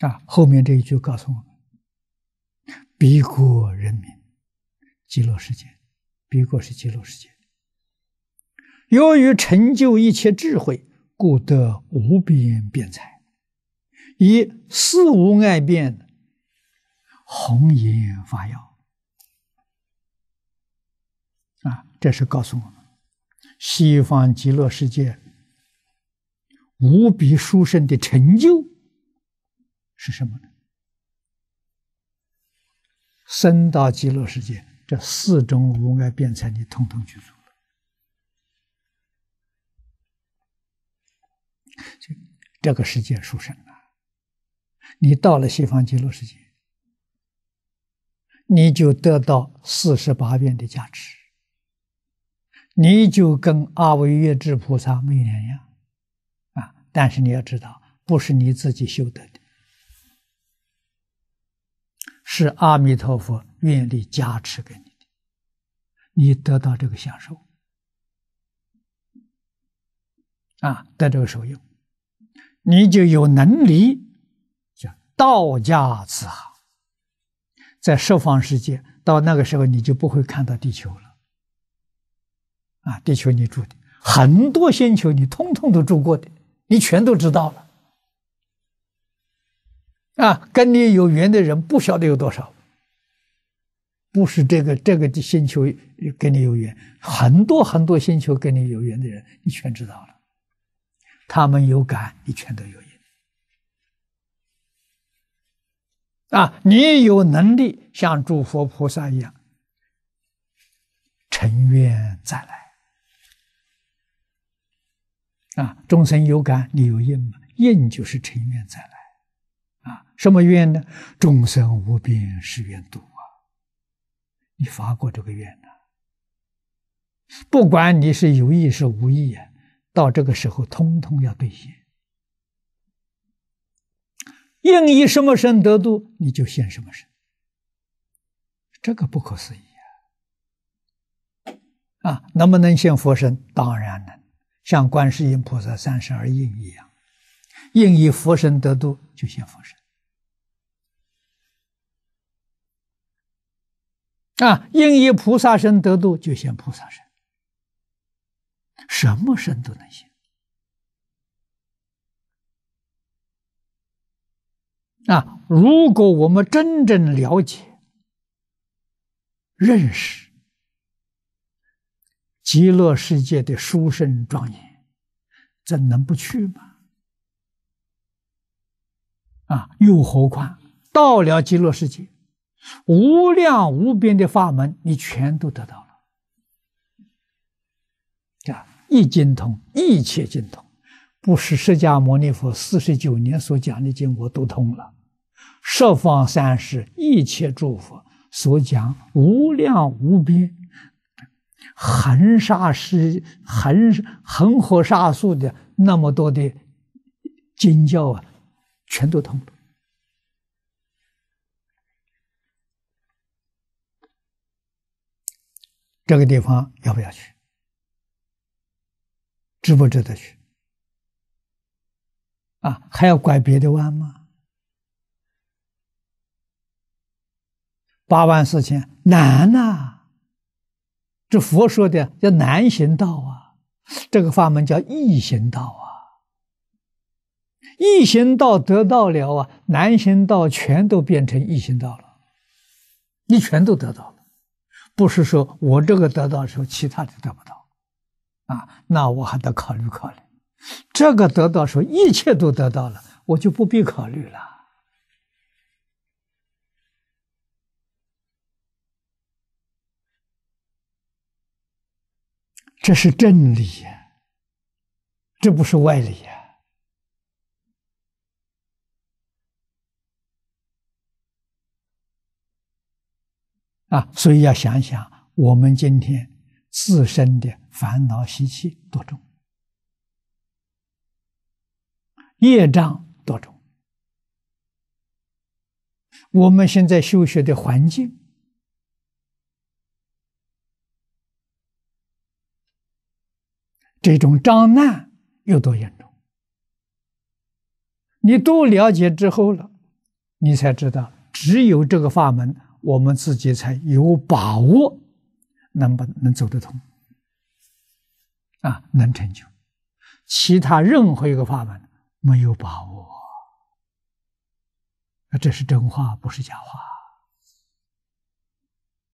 啊，后面这一句告诉我们：比国人民，极乐世界，比国是极乐世界，由于成就一切智慧，故得无边辩才，以四无碍辩，红颜发耀。啊，这是告诉我们，西方极乐世界无比殊胜的成就。是什么呢？三到极乐世界这四种无碍辩才，你统统具足了，就这个世界殊胜啊！你到了西方极乐世界，你就得到四十八变的价值，你就跟阿维月智菩萨没两样啊！但是你要知道，不是你自己修得的。是阿弥陀佛愿力加持给你的，你得到这个享受，啊，得这个受用，你就有能力叫道家自豪，在十方世界，到那个时候你就不会看到地球了，啊，地球你住的很多星球你通通都住过的，你全都知道了。啊，跟你有缘的人不晓得有多少。不是这个这个的星球跟你有缘，很多很多星球跟你有缘的人，你全知道了。他们有感，你全都有因。啊，你有能力像诸佛菩萨一样，成缘再来。啊，众生有感，你有因嘛？因就是成缘再来。啊，什么愿呢？众生无边誓愿度啊！你发过这个愿呐？不管你是有意是无意啊，到这个时候通通要兑现。应以什么身得度，你就现什么身。这个不可思议啊！啊，能不能现佛身？当然能，像观世音菩萨三身而应一样。应以佛身得度，就显佛身；啊，应以菩萨身得度，就显菩萨身。什么身都能行。啊，如果我们真正了解、认识极乐世界的殊胜庄严，怎能不去吗？啊，又何况到了极乐世界，无量无边的法门，你全都得到了。啊，一经通，一切经通，不是释迦牟尼佛四十九年所讲的经，我都通了。十方三世一切诸佛所讲无量无边、恒沙时、恒恒河沙数的那么多的经教啊。全都通了，这个地方要不要去？值不值得去？啊，还要拐别的弯吗？八万四千难呐！这佛说的叫难行道啊，这个法门叫易行道。一行道得到了啊，南行道全都变成一行道了，你全都得到了，不是说我这个得到时候，其他的得不到，啊，那我还得考虑考虑。这个得到时候，一切都得到了，我就不必考虑了。这是正理呀，这不是外理呀。啊，所以要想想我们今天自身的烦恼习气多重，业障多重，我们现在修学的环境这种障难有多严重？你都了解之后了，你才知道，只有这个法门。我们自己才有把握，能不能走得通？啊，能成就。其他任何一个法门没有把握，那这是真话，不是假话。